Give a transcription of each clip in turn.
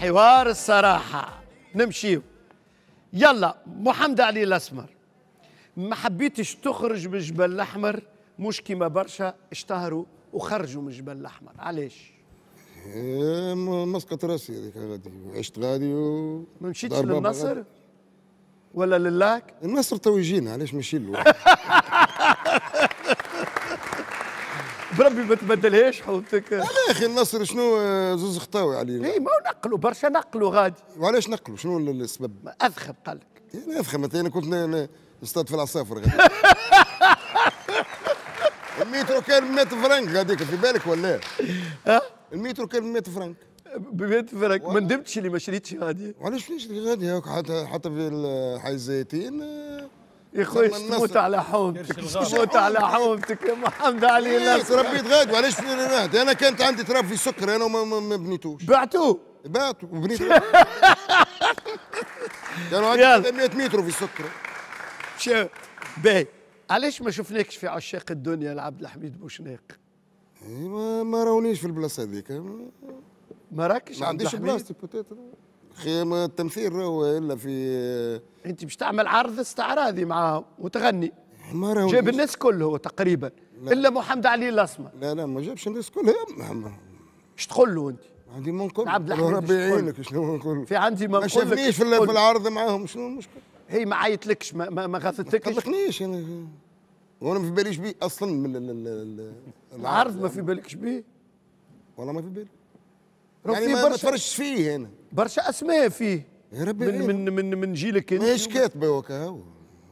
حوار الصراحة نمشيو يلا محمد علي الأسمر ما حبيتش تخرج من الجبل الأحمر مش كيما برشا اشتهروا وخرجوا من الجبل الأحمر علاش؟ إيه، مسقط راسي هذيك غادي عشت غادي و ما مشيتش للنصر؟ ولا للاك؟ النصر تو يجينا علاش ماشي له بربي ما تبدلهاش حوتك لا اخي النصر شنو آه، زوز خطاوي عليه اي ما نقلوا برشا نقلوا غادي وعلاش نقلوا شنو السبب؟ اذخب قال لك انا يعني اذخب انا كنت نصطاد في العصافر غادي المترو كان ب 100 فرنك غاديك في بالك ولا ها؟ المترو كان ب 100 فرنك ب 100 فرنك ما ندمتش اللي ما شريتش غادي وعلاش نشري غادي حتى حتى في حي الزيتين آه، يا خويا تموت على حومتك تموت على حومتك يا محمد علي إيه، الله ربيت غادو علاش انا كانت عندي تراب في سكر انا ما بنيتوش بعتوه بعتوه وبنيت كانوا عندي 300 متر في سكر شو باهي علاش ما شفناكش في عشاق الدنيا لعبد الحميد بوشناق؟ إيه، ما, ما راونيش في البلاصه هذيك ما راكش ما عنديش بلاصتي بوتيتر اخي التمثيل راهو الا في انت باش تعمل عرض استعراضي معاهم وتغني ما راهو جاب الناس كله تقريبا لا. الا محمد علي الاسمر لا لا ما جابش الناس كلها اش تقول له انت عندي ما نقول عبد ربي يعينك شنو نقول في عندي ما نقول ما شافنيش في العرض معاهم شنو المشكل هي ما عيطلكش ما ما, ما غثتكش ما قلقنيش انا وانا ما في باليش بيه اصلا من العرض ما في يعني. بالكش بيه والله ما في بالي يعني ما تفرجتش فيه انا برشا اسماء فيه يا ربي من من من, من جيلك انت ايش كاتبه هو هو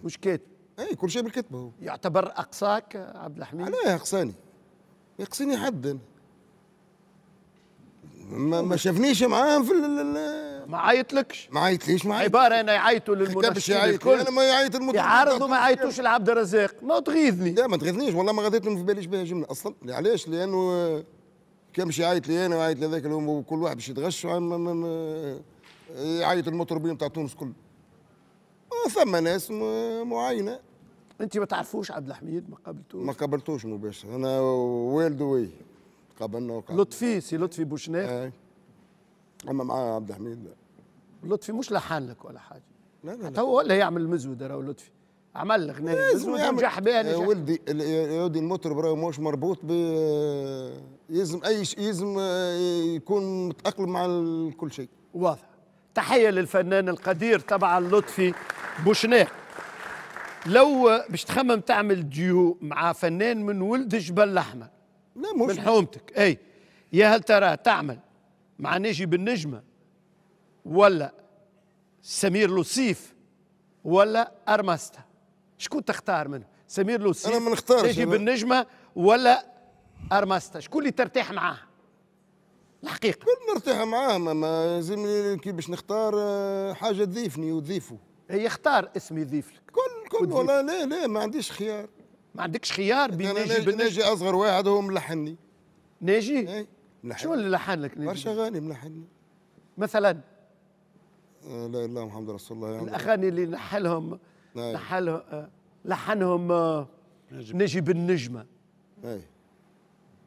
وش كاتب اي كل شيء بالكتبه هو يعتبر اقصاك عبد الحميد علاه اقصاني يقصيني حد أنا. ما, ما شافنيش معاهم في ما عيطلكش ما عيطليش ما عباره انا يعيطوا للمنافسين الكل انا ما يعيط يعرضوا ما يعيطوش لعبد الرزاق ما تغيظني لا ما تغيظنيش والله ما غاديتهم في باليش بها جمله اصلا علاش لانه كان باش يعيط لي انا ويعيط لذاك وكل واحد باش يتغش يعيط المطربين تاع تونس كل ثم ناس معينه انت ما تعرفوش عبد الحميد ما قابلتوش ما قابلتوش مباشر انا والده وي قابلنا وقابلنا لطفي سي لطفي بوشناخ اي اما مع عبد الحميد لا لطفي مش لحالك لك ولا حاجه لا لا هو ولا يعمل مزود راهو لطفي عمل اغنيه بس ونجح بها نجح آه، ولدي يودي المطرب راهو مش مربوط ب يلزم اي شيء يلزم آه، يكون متاقلم مع كل شيء واضح تحيه للفنان القدير تبع لطفي بوشناق لو باش تخمم تعمل ديو مع فنان من ولد جبل الاحمر لا مش من حومتك اي يا هل ترى تعمل مع ناجي بالنجمه ولا سمير لصيف ولا ارمستا شكون تختار منه سمير لوسي انا ما نختارش نجيب النجمه ولا ارماستا شكون اللي ترتاح معاه الحقيقه نرتاح معاه ما لازم كي باش نختار آه، حاجه تضيفني وتضيفه اختار اسم يضيف لك كل كل والله لا لا ما عنديش خيار ما عندكش خيار بين ناجي ناجي اصغر واحد هو ملحني ناجي؟ اي شو اللي لحن لك؟ برشا اغاني ملحني مثلا آه، لا اله الا محمد رسول الله يعني الاغاني اللي نحلهم آه، لحنهم آه، نجم. نجيب النجمه اي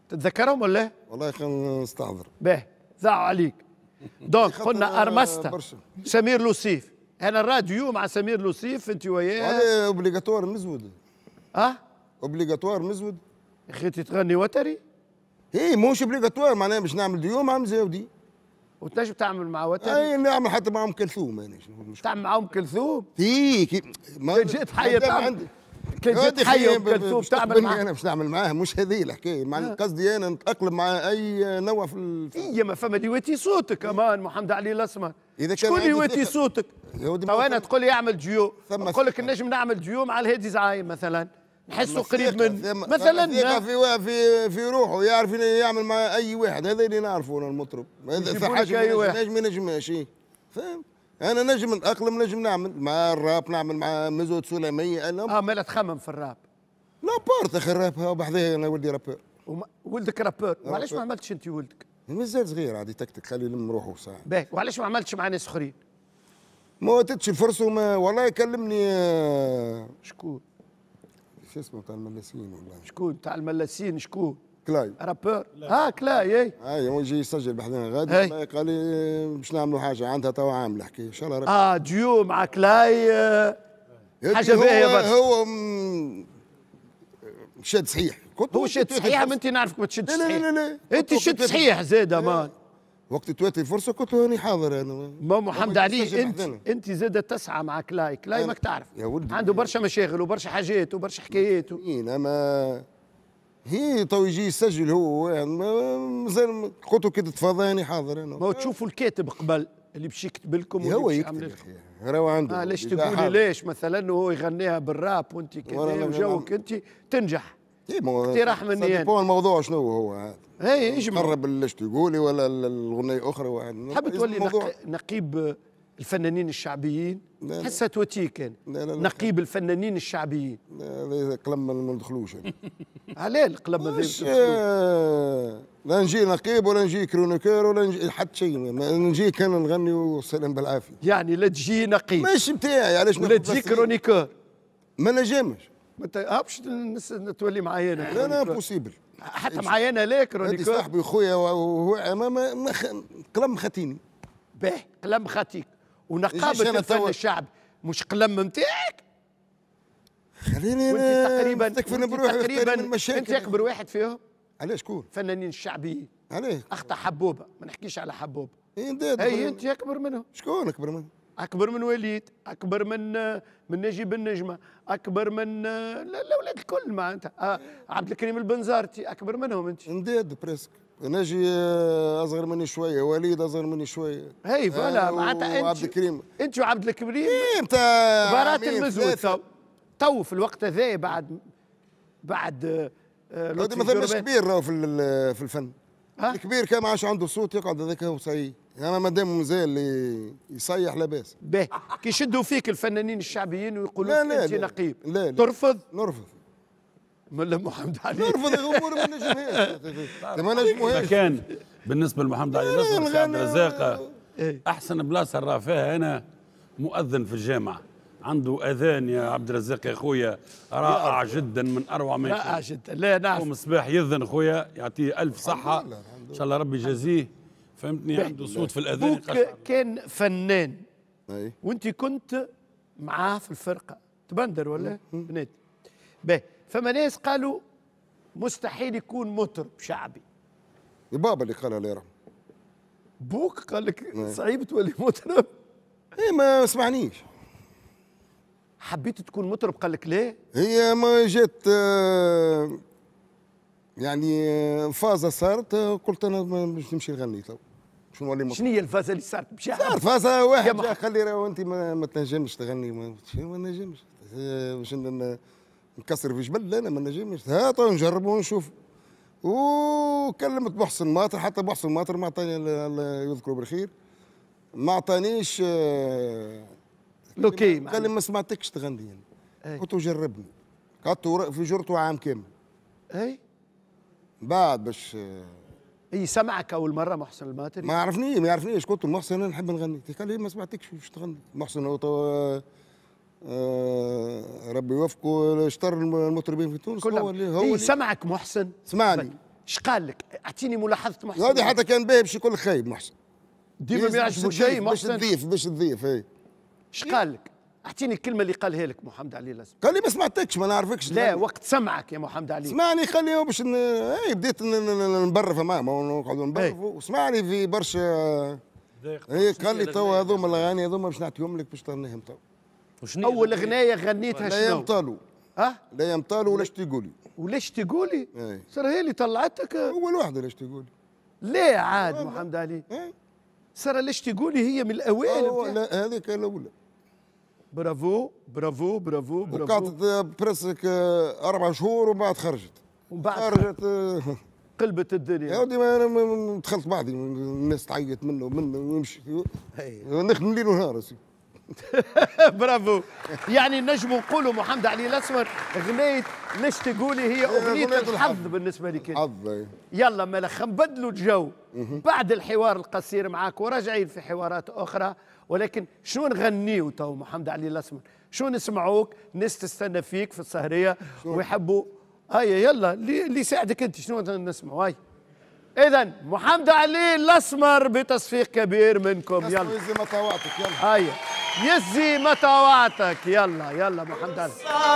تتذكرهم ولا والله كان نستحضر باهي زعوا عليك دونك قلنا ارمستا سمير لوسيف انا الراديو مع سمير لوسيف انت وياه هذا اوبليغاتوار مزود اه اوبليغاتوار مزود يا اخي تغني وتري هي إيه، موش اوبليغاتوار معناها باش نعمل ديو مع مزاودي وتنجم تعمل مع وتر اي نعمل حتى مع ام كلثوم يعني تعمل مع ام كلثوم في كي كان جيت حيه عندي كان جيت حيه ام كلثوم تعمل معها انا باش نعمل معاها مش هذه الحكايه مع قصدي انا نتاقلم مع اي نوع في اي ما فما يواتي صوتك امان محمد علي الاسمر اذا كان شكون يواتي صوتك تو انا تقول لي اعمل ديو نقول لك نجم نعمل ديو مع الهادي زعايم مثلا نحسه قريب من مثلا في في في روحه يعرف يعمل مع اي واحد هذا اللي نعرفه انا المطرب هذا حاجه اي واحد نجم نجمش فاهم انا نجم نتاقلم نجم نعمل مع الراب نعمل مع مزود سليمية انا اه مالا تخمم في الراب لا بارت اخي الراب بحذايا انا ولدي رابور وما... ولدك رابور وعلاش ما عملتش انت ولدك؟ مازال صغير عادي تكتك خلي يلم روحه ساعه باهي وعلاش ما عملتش مع ناس اخرين؟ ما واتتش الفرصه وما والله كلمني آه، شكون؟ شو اسمه بتاع الملاسين شكون بتاع الملاسين شكون؟ كلاي رابور اه كلاي إيه. اي اي هو يجي يسجل بحدنا إيه. غادي قال لي باش نعملوا حاجه عندها تو عامله حكي ان شاء الله اه ديو مع كلاي آه حاجه باهيه برشا هو شاد صحيح كنت هو شاد صحيح انت نعرفك ما تشدش صحيح لا لا لا انت شد صحيح زاد امان وقت تواتي الفرصه كنت هاني حاضر انا ما محمد علي انت انت زاد تسعى مع كلاي كلاي ماك تعرف يا ولدي عنده برشا مشاغل وبرشا حاجات وبرشا حكايات و... اما إيه، هي تو يجي يسجل هو يعني مازال قلت له كي تتفضى هاني حاضر انا ما تشوفوا الكاتب قبل اللي باش يكتب لكم هو يكتب راهو عنده آه ليش تقولي ليش مثلا وهو يغنيها بالراب وانت كذا وجوك انت تنجح إيه، اقتراح مني يعني. الموضوع شنو هو هذا ايش مره بلشت يقولي ولا الاغنيه اخرى حاب تولي نقيب الفنانين الشعبيين حسها توتي كان يعني. لا لا لا نقيب الفنانين الشعبيين هذا قلم ما ندخلوش يعني. علاه القلم هذا لا نجي نقيب ولا نجي كرونيكور ولا نجي حتى شيء نجي كان نغني والسلام بالعافيه يعني لا تجي نقيب ماشي بتاعي علاش ولا تجي كرونيكور ما نجمش ما تهبش تولي معايا انا لا لا بوسيبل يعني حتى معايا انا ليك راني صاحبي خويا وهو مخ... قلم خاتيني باه قلم خاتيك ونقابه الفن طيب. الشعب مش قلم نتاعك خليني انا تقريبا تكفينا بروحي تقريبا انت اكبر واحد فيهم علاش شكون؟ فنانين الشعبيين علاه اخطا حبوبه ما نحكيش على حبوبه إيه، اي انت اكبر منهم شكون اكبر منهم؟ اكبر من وليد اكبر من من نجيب النجمه اكبر من الاولاد الكل معناتها آه، عبد الكريم البنزارتي اكبر منهم انت نداد بريسك نجي آه، اصغر مني شويه وليد اصغر مني شويه هي فوالا آه، معناتها انت وعبد الكريم انت وعبد الكريم إيه، انت برات المزود تو في الوقت هذا بعد بعد آه ما كبير راهو في الفن الكبير كان ما عادش عنده صوت يقعد هذاك هو سي انا دام مازال يصيح لاباس باهي كي يشدوا فيك الفنانين الشعبيين ويقولوا لك انت نقيب لا لا ترفض نرفض ملا محمد علي نرفض الامور ما نجمهاش ما نجمهاش كان بالنسبه لمحمد علي نصر عبد الرزاق إيه. احسن بلاصه راه فيها هنا مؤذن في الجامعه عنده اذان يا عبد الرزاق يا خويا رائع جدا من اروع ما رائع جدا لا نعرف قوم الصباح يذن خويا يعطيه الف صحه ان شاء الله ربي يجازيه فهمتني عنده صوت في الاذان كان فنان وانت كنت معاه في الفرقه تبندر ولا بنات باهي فما ناس قالوا مستحيل يكون مطرب شعبي بابا اللي قال الله يرحمه بوك قال لك نعم. صعيب تولي مطرب ايه ما سمعنيش حبيت تكون مطرب قال لك ليه؟ هي ما جات آه، يعني آه، فازه صارت آه، قلت انا باش نمشي نغني تو شنو نولي مطرب شنو هي الفازه اللي صارت باش صار فازه واحد قال لي راهو انت ما, ما تنجمش تغني ما, ما نجمش باش نكسر في جبل لا انا ما نجمش ها تو نجرب ونشوف وكلمت محسن ماطر حتى محسن ماطر ما عطاني الله يذكره بالخير ما عطانيش لوكي قال لي ما سمعتكش تغني يعني. إيه. قلت له جربني قعدت في جرته عام كامل اي بعد باش اي سمعك اول مره محسن الماتري ما عرفني ما يعرفنيش قلت له محسن انا نحب نغني قال لي ما سمعتكش باش تغني محسن هو آه، ربي يوفقه شطر المطربين في تونس هو اللي هو اللي سمعك محسن سمعني اش قال لك؟ اعطيني ملاحظه محسن هذه حتى كان باهي باش يكون خايب محسن ديما ما إيه، يعجبه شيء محسن باش تضيف باش تضيف اي اش قال لك؟ اعطيني الكلمه اللي قالها لك محمد علي لازم قال لي ما سمعتكش ما نعرفكش لا وقت سمعك يا محمد علي سمعني قال لي باش ن... ايه بديت نبرف معاه نقعد نبرف إيه. وسمعني في برشا اي قال لي تو هذوما الاغاني هذوما باش نعطيهم لك باش تغنيهم تو اول اغنيه غنيتها شنو؟ لا يمطلوا ها؟ لا يمطلوا ولاش تقولي ولاش تقولي؟ ايه هي اللي طلعتك اول واحده ليش تقولي لا عاد محمد علي ايه صار ليش تقولي هي من الاوائل لا هذيك الاولى برافو برافو برافو برافو وقعدت برسك اربع شهور ومن بعد خرجت ومن بعد خرجت قلبت الدنيا يا ودي انا دخلت بعضي الناس تعيط منه ومنه ويمشي نخدم ليل ونهار برافو يعني نجم نقولوا محمد علي الاسود غنيت ليش تقولي هي اغنيه الحظ بالنسبه لك الحظ يلا ملخ نبدلوا الجو بعد الحوار القصير معاك وراجعين في حوارات اخرى ولكن شو نغنيو تو محمد علي الاسمر شو نسمعوك ناس تستنى فيك في السهريه ويحبوا هيا يلا اللي يساعدك انت شنو نسمعوا هاي اذا محمد علي الاسمر بتصفيق كبير منكم يلا يزي متواتك يلا هيا يزي ما طوعتك يلا يلا محمد علي